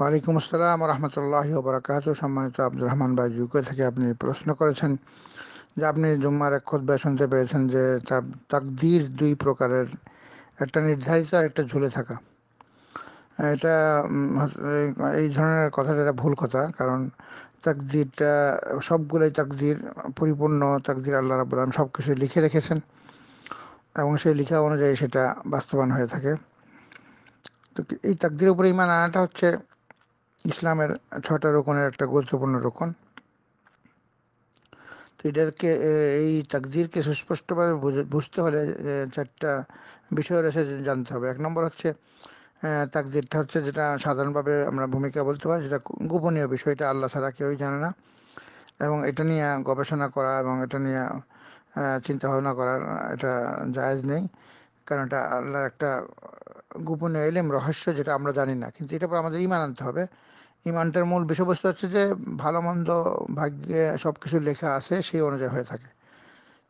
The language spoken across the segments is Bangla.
ওয়ালাইকুম আসসালাম রহমতুল্লাহ বরাকাত সম্মানিত আব্দুর রহমান ভাই ইউকে থেকে আপনি প্রশ্ন করেছেন যে আপনি জুম্মার এক খোদ্ শুনতে পেয়েছেন যে তাকদির দুই প্রকারের একটা নির্ধারিত আর একটা ঝুলে থাকা এটা এই ধরনের কথাটা এটা ভুল কথা কারণ তাকদিরটা সবগুলোই তাকদির পরিপূর্ণ তাকদির আল্লাহ রাবুল আলম সব কিছু লিখে রেখেছেন এবং সেই লিখা অনুযায়ী সেটা বাস্তবায়ন হয়ে থাকে তো এই তাকদির উপরে ইমান আনাটা হচ্ছে ইসলামের ছটা রোকনের একটা গুরুত্বপূর্ণ রোকন তো এটাকে এই তাকদিরকে সুস্পষ্টভাবে বুঝতে হলে চারটা বিষয় রয়েছে জানতে হবে এক নম্বর হচ্ছে তাকদিরটা হচ্ছে যেটা সাধারণভাবে আমরা ভূমিকা বলতে পারি সেটা গোপনীয় বিষয় এটা আল্লাহ ছাড়া কেউই জানে না এবং এটা নিয়ে গবেষণা করা এবং এটা নিয়ে চিন্তা ভাবনা করার এটা জায়জ নেই কারণ এটা আল্লাহর একটা গোপনীয় এলেম রহস্য যেটা আমরা জানি না কিন্তু এটা পর আমাদের ইমান আনতে হবে ইমানটার মূল বিষয়বস্তু হচ্ছে যে ভালো মন্দ ভাগ্যে সবকিছু লেখা আছে সেই অনুযায়ী হয়ে থাকে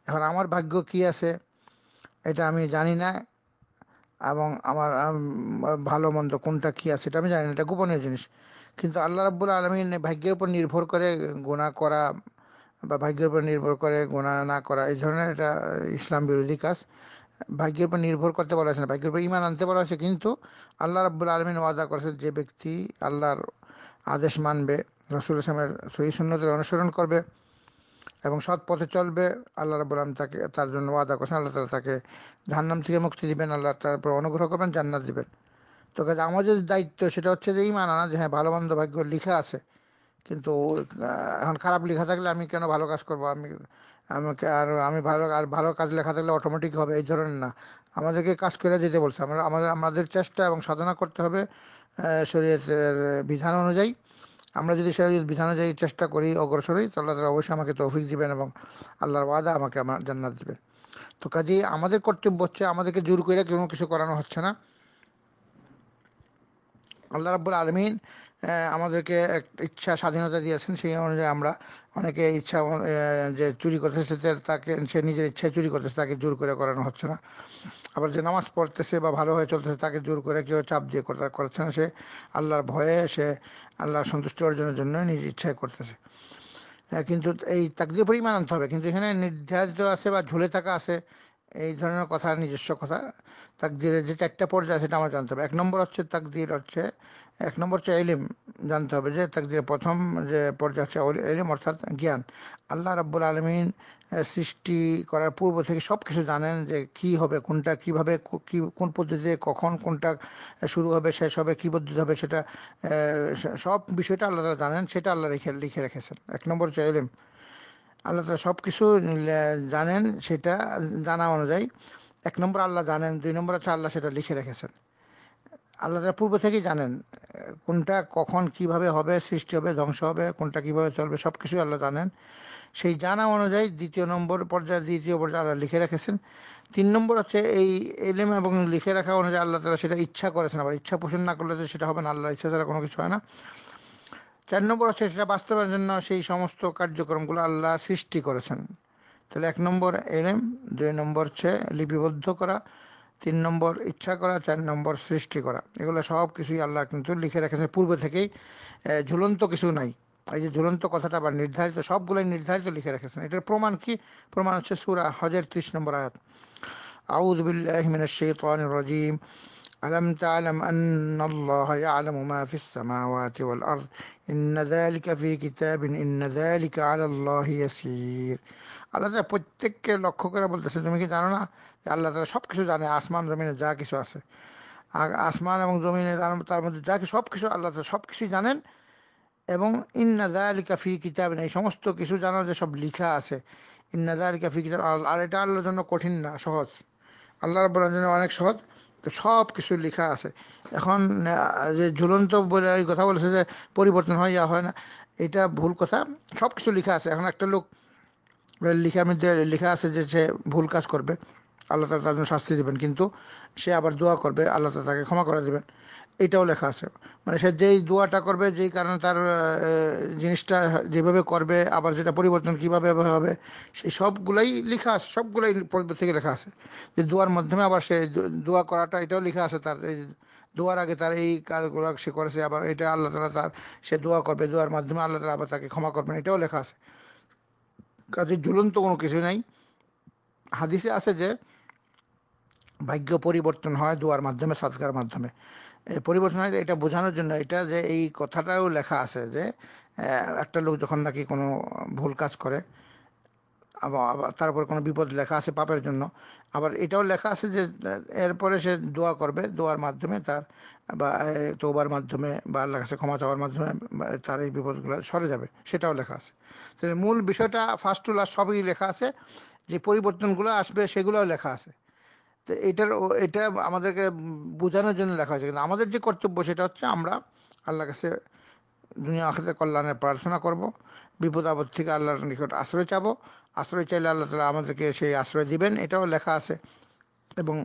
এখন আমার ভাগ্য কি আছে এটা আমি জানি না এবং আমার ভালো মন্দ কোনটা কি আছে এটা আমি জানি না এটা গোপনীয় জিনিস কিন্তু আল্লাহ রাবুল আলমী ভাগ্যের উপর নির্ভর করে গোনা করা বা ভাগ্যের উপর নির্ভর করে গোনা না করা এই ধরনের এটা ইসলাম বিরোধী কাজ ভাগ্যের উপর নির্ভর করতে বলা হয়েছে না ভাগ্যের উপর ইমান আনতে বলা হয়েছে কিন্তু আল্লাহ রাবুল আলমিন ওয়াদা করেছে যে ব্যক্তি আল্লাহর আদেশ মানবে রসুল ইসলামের সহি সুন্নতের অনুসরণ করবে এবং সৎ পথে চলবে আল্লাহ রাবুল আলম তাকে তার জন্য ওয়াদা করছেন আল্লাহ তালা তাকে জাহান্নাম থেকে মুক্তি দিবেন আল্লাহ তার উপর অনুগ্রহ করবেন জান্নাত দিবেন তো কাজে আমাদের দায়িত্ব সেটা হচ্ছে যে ইমান আনা যে হ্যাঁ ভালো মন্দ ভাগ্য লিখা আছে কিন্তু এখন খারাপ লেখা থাকলে আমি কেন ভালো কাজ করব আমি আমাকে আর আমি ভালো আর ভালো কাজ লেখা থাকলে অটোমেটিক হবে এই ধরনের না আমাদেরকে কাজ করে যেতে বলছে আমরা আমাদের আমাদের চেষ্টা এবং সাধনা করতে হবে শরীয়তের বিধান অনুযায়ী আমরা যদি শরীয়ত বিধান অনুযায়ী চেষ্টা করি অগ্রসরই তাহলে তারা অবশ্যই আমাকে তৌফিক দিবেন এবং আল্লাহর ওয়াদা আমাকে আমার জান্নাত দিবেন তো কাজেই আমাদের কর্তব্য হচ্ছে আমাদেরকে জোর করে কোনো কিছু করানো হচ্ছে না আল্লাহ রাব্বুল আলমিন আমাদেরকে এক ইচ্ছা স্বাধীনতা দিয়েছেন সেই অনুযায়ী আমরা অনেকে ইচ্ছা যে চুরি করতেছে তাকে সে নিজের ইচ্ছায় চুরি করতেছে তাকে জোর করে করানো হচ্ছে না আবার যে নামাজ পড়তেছে বা ভালো হয়ে চলতেছে তাকে জোর করে কেউ চাপ দিয়ে করছে না সে আল্লাহর ভয়ে সে আল্লাহর সন্তুষ্টি অর্জনের জন্য নিজের ইচ্ছায় করতেছে কিন্তু এই তাকদির পরিমাণ আনতে হবে কিন্তু এখানে নির্ধারিত আছে বা ঝুলে থাকা আছে এই ধরনের কথা নিজস্ব কথা তাকদিরের যে চারটা পর্যায়ে সেটা আমার জানতে হবে এক নম্বর হচ্ছে তাকদির হচ্ছে এক নম্বর হচ্ছে এলিম জানতে হবে যে তাকদিরের প্রথম যে পর্যায় হচ্ছে এলিম অর্থাৎ জ্ঞান আল্লাহ রাব্বুল আলমিন সৃষ্টি করার পূর্ব থেকে সব কিছু জানেন যে কি হবে কোনটা কিভাবে কি কোন পদ্ধতিতে কখন কোনটা শুরু হবে শেষ হবে কি পদ্ধতি হবে সেটা সব বিষয়টা আল্লাহ জানেন সেটা আল্লাহ লিখে লিখে রেখেছেন এক নম্বর হচ্ছে এলিম আল্লাহ তালা সব কিছু জানেন সেটা জানা অনুযায়ী এক নম্বর আল্লাহ জানেন দুই নম্বর হচ্ছে আল্লাহ সেটা লিখে রেখেছেন আল্লাহ তালা পূর্ব থেকেই জানেন কোনটা কখন কিভাবে হবে সৃষ্টি হবে ধ্বংস হবে কোনটা কিভাবে চলবে সব কিছু আল্লাহ জানেন সেই জানা অনুযায়ী দ্বিতীয় নম্বর পর্যায়ে দ্বিতীয় পর্যায়ে আল্লাহ লিখে রেখেছেন তিন নম্বর হচ্ছে এই এলেম এবং লিখে রাখা অনুযায়ী আল্লাহ তালা সেটা ইচ্ছা করেছেন আবার ইচ্ছা পোষণ না করলে সেটা হবে না আল্লাহ ইচ্ছা ছাড়া কোনো কিছু হয় না চার নম্বর হচ্ছে সেটা বাস্তবের জন্য সেই সমস্ত কার্যক্রমগুলো আল্লাহ সৃষ্টি করেছেন তাহলে এক নম্বর এলেম দুই নম্বর হচ্ছে লিপিবদ্ধ করা তিন নম্বর ইচ্ছা করা চার নম্বর সৃষ্টি করা এগুলো সব কিছুই আল্লাহ কিন্তু লিখে রেখেছে পূর্বে থেকেই ঝুলন্ত কিছু নাই এই যে ঝুলন্ত কথাটা বা নির্ধারিত সবগুলোই নির্ধারিত লিখে রেখেছেন এটার প্রমাণ কি প্রমাণ হচ্ছে সুরা হজের ত্রিশ নম্বর আয়াত আউদ বিল্লাহ মিনাশ রাজিম ألم تعلم أن الله يعلم ما في السماوات والأرض إن ذلك في كتاب إن ذلك على الله يسير আল্লাহ তারা প্রত্যেককে লক্ষ্য করে বলতেছে তুমি কি জানো না আল্লাহ তারা সব কিছু জানে আসমান জমিনে যা কিছু আছে আসমান এবং জমিনে তার মধ্যে যা কিছু সব কিছু আল্লাহ তারা সব কিছুই জানেন এবং ইন্নাদালিকা ফি কিতাব এই সমস্ত কিছু জানো যে সব লিখা আছে ইন্নাদালিকা ফি কিতাব আর এটা আল্লাহর জন্য কঠিন না সহজ আল্লাহ জন্য অনেক সহজ সব কিছু লেখা আছে এখন যে ঝুলন্ত বলে কথা বলেছে যে পরিবর্তন হয় ইয়া হয় না এটা ভুল কথা সব কিছু লেখা আছে এখন একটা লোক লেখার মধ্যে লেখা আছে যে সে ভুল কাজ করবে আল্লাহ তালা তার জন্য শাস্তি দেবেন কিন্তু সে আবার দোয়া করবে আল্লাহ তালা তাকে ক্ষমা করে দেবেন এটাও লেখা আছে মানে সে যেই দোয়াটা করবে যেই কারণে তার জিনিসটা যেভাবে করবে আবার যেটা পরিবর্তন কিভাবে হবে সেই সবগুলাই লেখা আছে সবগুলাই থেকে লেখা আছে যে দোয়ার মাধ্যমে আবার সে দোয়া করাটা এটাও লেখা আছে তার এই দোয়ার আগে তার এই কাজগুলো সে করেছে আবার এটা আল্লাহ তালা তার সে দোয়া করবে দোয়ার মাধ্যমে আল্লাহ তালা আবার তাকে ক্ষমা করবেন এটাও লেখা আছে কাজে ঝুলন্ত কোনো কিছু নাই হাদিসে আছে যে ভাগ্য পরিবর্তন হয় দোয়ার মাধ্যমে সাদকার মাধ্যমে পরিবর্তনের এটা বোঝানোর জন্য এটা যে এই কথাটাও লেখা আছে যে একটা লোক যখন নাকি কোনো ভুল কাজ করে আবার তারপর কোনো বিপদ লেখা আছে পাপের জন্য আবার এটাও লেখা আছে যে এরপরে সে দোয়া করবে দোয়ার মাধ্যমে তার বা তোবার মাধ্যমে বা আল্লাহ কাছে ক্ষমা চাওয়ার মাধ্যমে তার এই বিপদগুলো সরে যাবে সেটাও লেখা আছে মূল বিষয়টা ফার্স্ট টু লাস্ট সবই লেখা আছে যে পরিবর্তনগুলো আসবে সেগুলোও লেখা আছে এটার এটা আমাদেরকে বোঝানোর জন্য লেখা হয়েছে কিন্তু আমাদের যে কর্তব্য সেটা হচ্ছে আমরা আল্লাহ কাছে দুনিয়া আখেতে কল্যাণের প্রার্থনা করব বিপদ আপদ থেকে আল্লাহর নিকট আশ্রয় চাব আশ্রয় চাইলে আল্লাহ তালা আমাদেরকে সেই আশ্রয় দিবেন এটাও লেখা আছে এবং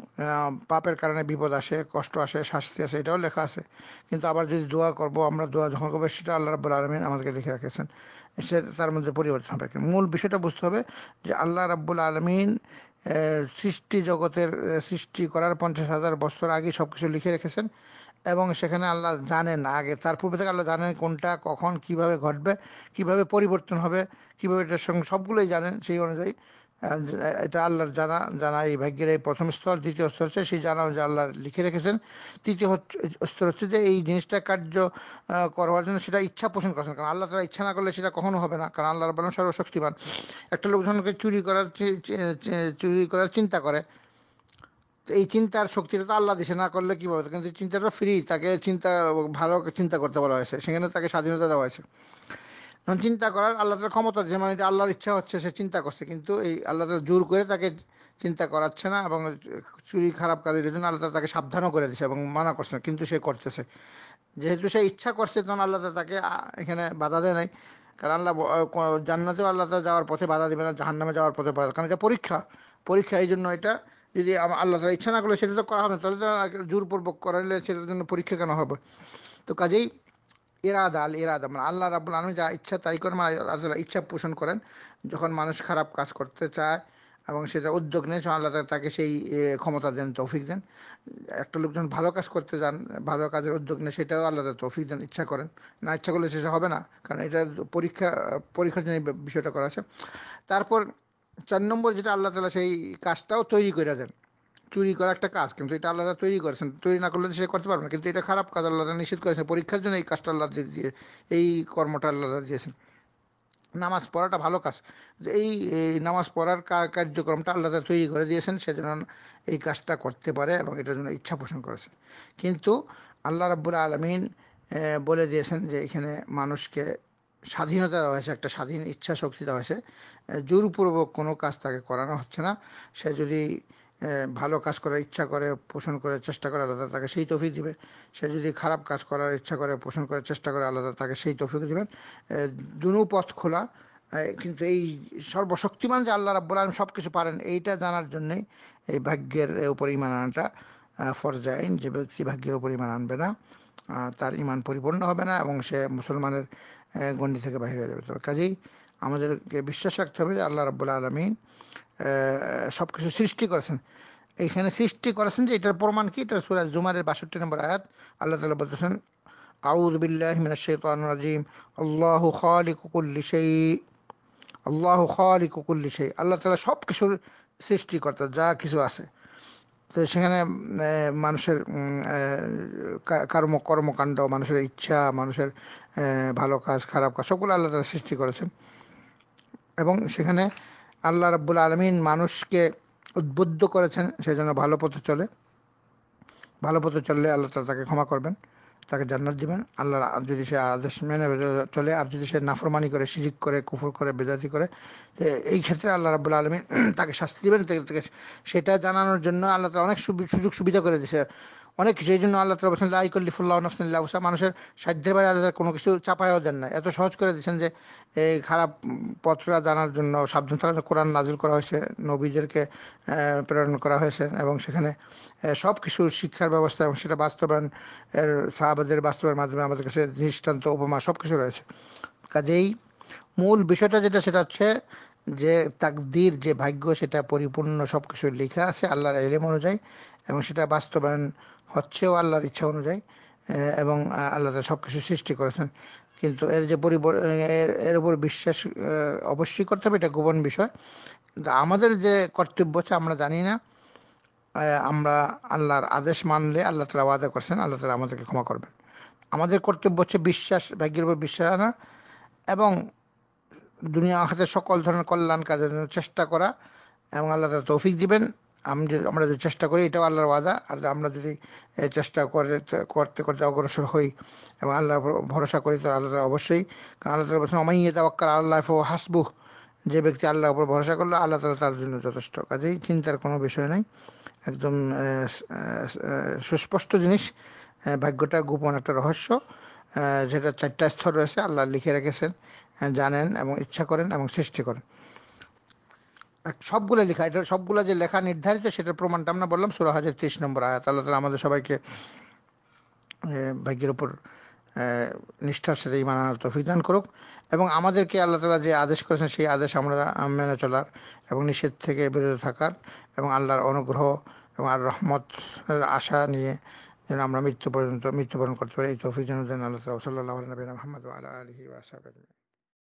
পাপের কারণে বিপদ আসে কষ্ট আসে শাস্তি আসে এটাও লেখা আছে কিন্তু আবার যদি দোয়া করব আমরা দোয়া যখন করবো সেটা আল্লাহ রাবুল আলমিন আমাদেরকে লিখে রেখেছেন সে তার মধ্যে পরিবর্তন হবে মূল বিষয়টা বুঝতে হবে যে আল্লাহ রাব্বুল আলমিন সৃষ্টি জগতের সৃষ্টি করার পঞ্চাশ হাজার বছর আগে সব কিছু লিখে রেখেছেন এবং সেখানে আল্লাহ জানেন আগে তার পূর্বে থেকে আল্লাহ জানেন কোনটা কখন কিভাবে ঘটবে কিভাবে পরিবর্তন হবে কিভাবে এটার সঙ্গে সবগুলোই জানেন সেই অনুযায়ী Uh, এটা আল্লাহর জানা জানা এই ভাগ্যের এই প্রথম স্তর দ্বিতীয় স্তর হচ্ছে সেই জানা যে আল্লাহ লিখে রেখেছেন তৃতীয় স্তর হচ্ছে যে এই জিনিসটা কার্য করবার জন্য সেটা ইচ্ছা পোষণ করছেন কারণ আল্লাহ তারা ইচ্ছা না করলে সেটা কখনো হবে না কারণ আল্লাহর বলেন সর্বশক্তিমান একটা লোক চুরি করার চুরি করার চিন্তা করে এই চিন্তার শক্তিটা তো আল্লাহ দিছে না করলে কি হবে কিন্তু চিন্তাটা ফ্রি তাকে চিন্তা ভালো চিন্তা করতে বলা হয়েছে সেখানে তাকে স্বাধীনতা দেওয়া হয়েছে চিন্তা করার আল্লাহ তালা ক্ষমতা যে মানে এটা আল্লাহর ইচ্ছা হচ্ছে সে চিন্তা করছে কিন্তু এই আল্লাহ তালা জোর করে তাকে চিন্তা করাচ্ছে না এবং চুরি খারাপ কাজের জন্য আল্লাহ তাকে সাবধানও করে দিচ্ছে এবং মানা করছে না কিন্তু সে করতেছে যেহেতু সে ইচ্ছা করছে তখন আল্লাহ তাকে এখানে বাধা দেয় নাই কারণ আল্লাহ জান্নাতেও আল্লাহ তালা যাওয়ার পথে বাধা দেবে না জাহান্নামে যাওয়ার পথে বাধা কারণ এটা পরীক্ষা পরীক্ষা এই জন্য এটা যদি আল্লাহ তালা ইচ্ছা না করলে সেটা তো করা হবে না তাহলে তো জোরপূর্বক করালে সেটার জন্য পরীক্ষা কেন হবে তো কাজেই ইরাদা আল ইরাদা মানে আল্লাহ রাবুল আলমী যা ইচ্ছা তাই করেন মানে আল্লাহ ইচ্ছা পোষণ করেন যখন মানুষ খারাপ কাজ করতে চায় এবং সেটা উদ্যোগ নেয় আল্লাহ তাকে সেই ক্ষমতা দেন তৌফিক দেন একটা লোকজন ভালো কাজ করতে যান ভালো কাজের উদ্যোগ নেয় সেটাও আল্লাহ তৌফিক দেন ইচ্ছা করেন না ইচ্ছা করলে সেটা হবে না কারণ এটা পরীক্ষা পরীক্ষার জন্য বিষয়টা করা আছে তারপর চার নম্বর যেটা আল্লাহ তালা সেই কাজটাও তৈরি করে দেন চুরি করা একটা কাজ কিন্তু এটা আল্লাহ তৈরি করেছেন তৈরি না করলে সে করতে পারবে না কিন্তু এটা খারাপ কাজ আল্লাহ নিষেধ করেছেন পরীক্ষার জন্য এই কাজটা আল্লাহ দিয়ে এই কর্মটা আল্লাহ দিয়েছেন নামাজ পড়াটা ভালো কাজ যে এই নামাজ পড়ার কার্যক্রমটা আল্লাহ তৈরি করে দিয়েছেন সেজন্য এই কাজটা করতে পারে এবং এটার জন্য ইচ্ছা পোষণ করেছে কিন্তু আল্লাহ রাবুল আলমিন বলে দিয়েছেন যে এখানে মানুষকে স্বাধীনতা দেওয়া হয়েছে একটা স্বাধীন ইচ্ছা শক্তি দেওয়া হয়েছে জোরপূর্বক কোনো কাজ তাকে করানো হচ্ছে না সে যদি ভালো কাজ করার ইচ্ছা করে পোষণ করার চেষ্টা করে আল্লাহ তাকে সেই তৌফিক দিবে সে যদি খারাপ কাজ করার ইচ্ছা করে পোষণ করার চেষ্টা করে আল্লাহ তাকে সেই তৌফিক দিবেন দুনো পথ খোলা কিন্তু এই সর্বশক্তিমান যে আল্লাহ রাব্বুল আলম সব কিছু পারেন এইটা জানার জন্যেই এই ভাগ্যের উপর ইমান আনাটা ফরজ আইন যে ব্যক্তি ভাগ্যের উপর ইমান আনবে না তার ইমান পরিপূর্ণ হবে না এবং সে মুসলমানের গণ্ডি থেকে বাহির হয়ে যাবে কাজেই আমাদেরকে বিশ্বাস রাখতে হবে যে আল্লাহ রাব্বুল আলমিন সবকিছু সৃষ্টি করেছেন এইখানে সৃষ্টি করেছেন যে এটার প্রমাণ কি এটা সুরাজ জুমারের বাষট্টি নম্বর আয়াত আল্লাহ তালা বলতেছেন আউদ বিল্লাহ আল্লাহ সেই আল্লাহ খালিক সেই আল্লাহ তালা সব কিছুর সৃষ্টিকর্তা যা কিছু আছে তো সেখানে মানুষের কর্ম কর্মকাণ্ড মানুষের ইচ্ছা মানুষের ভালো কাজ খারাপ কাজ সবগুলো আল্লাহ তালা সৃষ্টি করেছেন এবং সেখানে আল্লাহ রাব্বুল আলমিন মানুষকে উদ্বুদ্ধ করেছেন সেই জন্য ভালো পথে চলে ভালো পথে চললে আল্লাহ তালা তাকে ক্ষমা করবেন তাকে জান্নাত দিবেন আল্লাহ যদি সে আদেশ মেনে চলে আর যদি সে নাফরমানি করে সিজিক করে কুফর করে বেজাতি করে এই ক্ষেত্রে আল্লাহ রাবুল আলমী তাকে শাস্তি দিবেন সেটা জানানোর জন্য আল্লাহ তালা অনেক সুযোগ সুবিধা করে দিয়েছে অনেক সেই জন্য আল্লাহ তালা বলছেন লাইকল্লিফুল্লাহ নফসুল্লাহ উসা মানুষের সাধ্যের বাইরে আল্লাহ কোনো কিছু চাপায়ও দেন না এত সহজ করে দিয়েছেন যে এই খারাপ পথটা জানার জন্য সাবধান থাকার কোরআন নাজিল করা হয়েছে নবীদেরকে প্রেরণ করা হয়েছে এবং সেখানে সব কিছু শিক্ষার ব্যবস্থা এবং সেটা বাস্তবায়ন এর সাহাবাদের বাস্তবের মাধ্যমে আমাদের কাছে দৃষ্টান্ত উপমা সব কিছু রয়েছে কাজেই মূল বিষয়টা যেটা সেটা হচ্ছে যে তাকদির যে ভাগ্য সেটা পরিপূর্ণ সবকিছু লেখা আছে আল্লাহর এলেম অনুযায়ী এবং সেটা বাস্তবায়ন হচ্ছেও আল্লাহর ইচ্ছা অনুযায়ী এবং আল্লাহ সবকিছু সৃষ্টি করেছেন কিন্তু এর যে এর উপর বিশ্বাস অবশ্যই করতে হবে এটা গোপন বিষয় আমাদের যে কর্তব্য আছে আমরা জানি না আমরা আল্লাহর আদেশ মানলে আল্লাহ তালা ওয়াদা করছেন আল্লাহ তালা আমাদেরকে ক্ষমা করবেন আমাদের কর্তব্য হচ্ছে বিশ্বাস ভাগ্যের উপর বিশ্বাস আনা এবং দুনিয়া আখাতে সকল ধরনের কল্যাণ কাজের জন্য চেষ্টা করা এবং আল্লাহ তালা তৌফিক দিবেন আমি আমরা যদি চেষ্টা করি এটাও আল্লাহর ওয়াদা আর আমরা যদি চেষ্টা করে করতে করতে অগ্রসর হই এবং আল্লাহর ভরসা করি তো আল্লাহ অবশ্যই কারণ আল্লাহ তালা বলছেন অমাইয়ে তাওয়াক্কাল আল্লাহ হাসবু যে ব্যক্তি আল্লাহর উপর ভরসা করলো আল্লাহ তালা তার জন্য যথেষ্ট কাজেই চিন্তার কোনো বিষয় নাই একদম সুস্পষ্ট জিনিস ভাগ্যটা গোপন একটা রহস্য যেটা চারটা স্তর রয়েছে আল্লাহ লিখে রেখেছেন জানেন এবং ইচ্ছা করেন এবং সৃষ্টি করেন সবগুলো লেখা এটা সবগুলো যে লেখা নির্ধারিত সেটার প্রমাণটা আমরা বললাম ষোলো হাজার তেইশ নম্বর আয়াত আল্লাহ তালা আমাদের সবাইকে ভাগ্যের উপর নিষ্ঠার সাথে ইমান আনার তৌফিক দান করুক এবং আমাদেরকে আল্লাহ তালা যে আদেশ করেছেন সেই আদেশ আমরা মেনে চলার এবং নিষেধ থেকে বিরত থাকার এবং আল্লাহর অনুগ্রহ এবং আর রহমত আশা নিয়ে যেন আমরা মৃত্যু পর্যন্ত মৃত্যুবরণ করতে পারি এই তৌফিক যেন আল্লাহ সাল্লাহ নবীন মোহাম্মদ আল্লাহ আলহি ওয়াসাব